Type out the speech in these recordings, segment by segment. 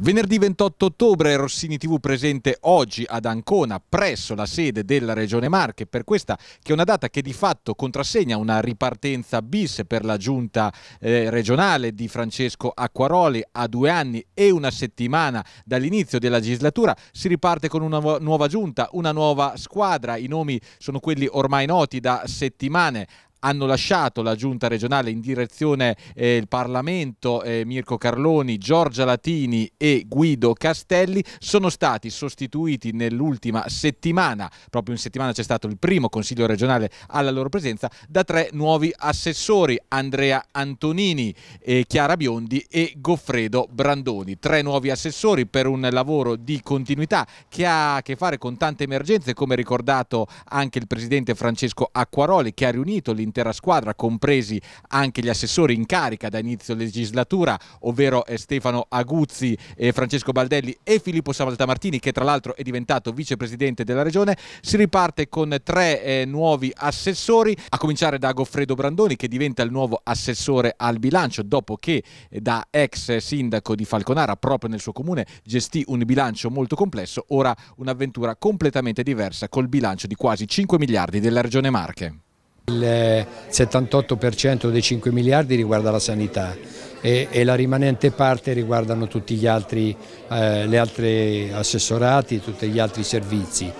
Venerdì 28 ottobre Rossini TV presente oggi ad Ancona presso la sede della Regione Marche per questa che è una data che di fatto contrassegna una ripartenza bis per la giunta eh, regionale di Francesco Acquaroli a due anni e una settimana dall'inizio della legislatura si riparte con una nuova giunta, una nuova squadra, i nomi sono quelli ormai noti da settimane hanno lasciato la giunta regionale in direzione eh, il Parlamento eh, Mirko Carloni, Giorgia Latini e Guido Castelli sono stati sostituiti nell'ultima settimana, proprio in settimana c'è stato il primo consiglio regionale alla loro presenza, da tre nuovi assessori Andrea Antonini, eh, Chiara Biondi e Goffredo Brandoni. Tre nuovi assessori per un lavoro di continuità che ha a che fare con tante emergenze come ricordato anche il presidente Francesco Acquaroli che ha riunito l'intero l'intera squadra, compresi anche gli assessori in carica da inizio legislatura, ovvero eh, Stefano Aguzzi, Francesco Baldelli e Filippo Savaltamartini, che tra l'altro è diventato vicepresidente della regione. Si riparte con tre eh, nuovi assessori, a cominciare da Goffredo Brandoni, che diventa il nuovo assessore al bilancio, dopo che eh, da ex sindaco di Falconara, proprio nel suo comune, gestì un bilancio molto complesso, ora un'avventura completamente diversa col bilancio di quasi 5 miliardi della regione Marche. Il 78% dei 5 miliardi riguarda la sanità e, e la rimanente parte riguardano tutti gli altri eh, altri assessorati, tutti gli altri servizi.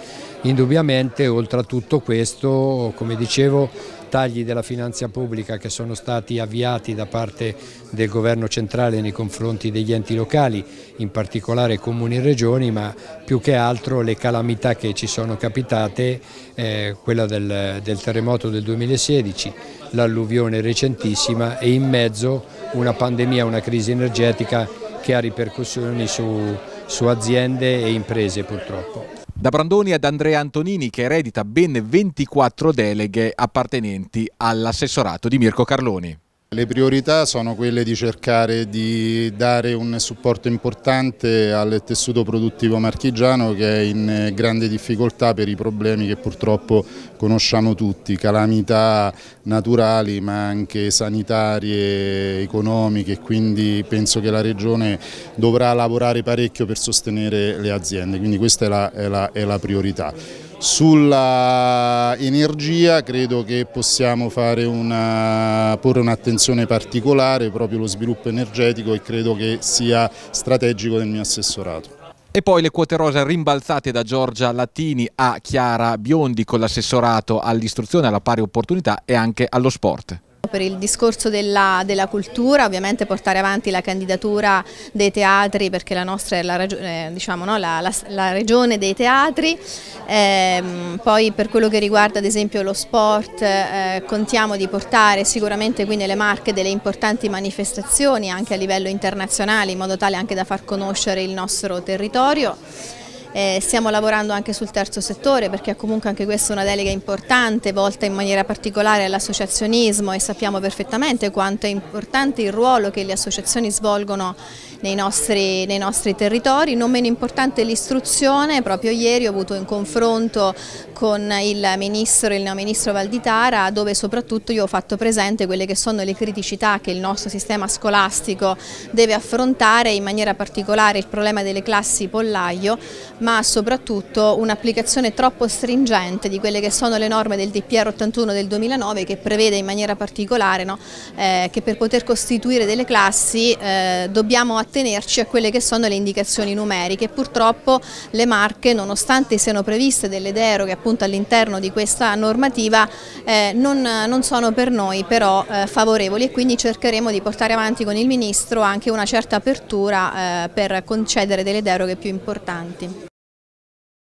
Indubbiamente oltre a tutto questo, come dicevo, tagli della finanza pubblica che sono stati avviati da parte del governo centrale nei confronti degli enti locali, in particolare comuni e regioni, ma più che altro le calamità che ci sono capitate, eh, quella del, del terremoto del 2016, l'alluvione recentissima e in mezzo una pandemia, una crisi energetica che ha ripercussioni su, su aziende e imprese purtroppo da Brandoni ad Andrea Antonini che eredita ben 24 deleghe appartenenti all'assessorato di Mirko Carloni. Le priorità sono quelle di cercare di dare un supporto importante al tessuto produttivo marchigiano che è in grande difficoltà per i problemi che purtroppo conosciamo tutti, calamità naturali ma anche sanitarie, economiche, quindi penso che la Regione dovrà lavorare parecchio per sostenere le aziende, quindi questa è la, è la, è la priorità. Sulla energia credo che possiamo una, porre un'attenzione particolare proprio allo sviluppo energetico e credo che sia strategico del mio assessorato. E poi le quote rosa rimbalzate da Giorgia Lattini a Chiara Biondi con l'assessorato all'istruzione, alla pari opportunità e anche allo sport. Per il discorso della, della, cultura, ovviamente portare avanti la candidatura dei teatri perché la nostra è la, eh, diciamo, no, la, la, la regione dei teatri, eh, poi per quello che riguarda ad esempio lo sport eh, contiamo di portare sicuramente qui nelle Marche delle importanti manifestazioni anche a livello internazionale in modo tale anche da far conoscere il nostro territorio. Eh, stiamo lavorando anche sul terzo settore perché comunque anche questa è una delega importante volta in maniera particolare all'associazionismo e sappiamo perfettamente quanto è importante il ruolo che le associazioni svolgono nei nostri, nei nostri territori, non meno importante l'istruzione, proprio ieri ho avuto un confronto con il ministro, il neo neoministro Valditara dove soprattutto io ho fatto presente quelle che sono le criticità che il nostro sistema scolastico deve affrontare in maniera particolare il problema delle classi pollaio ma soprattutto un'applicazione troppo stringente di quelle che sono le norme del DPR 81 del 2009 che prevede in maniera particolare no, eh, che per poter costituire delle classi eh, dobbiamo attenerci a quelle che sono le indicazioni numeriche purtroppo le marche nonostante siano previste delle deroghe appunto appunto all'interno di questa normativa eh, non, non, sono per noi però eh, favorevoli e quindi cercheremo di portare avanti con il Ministro anche una certa apertura eh, per concedere delle deroghe più importanti.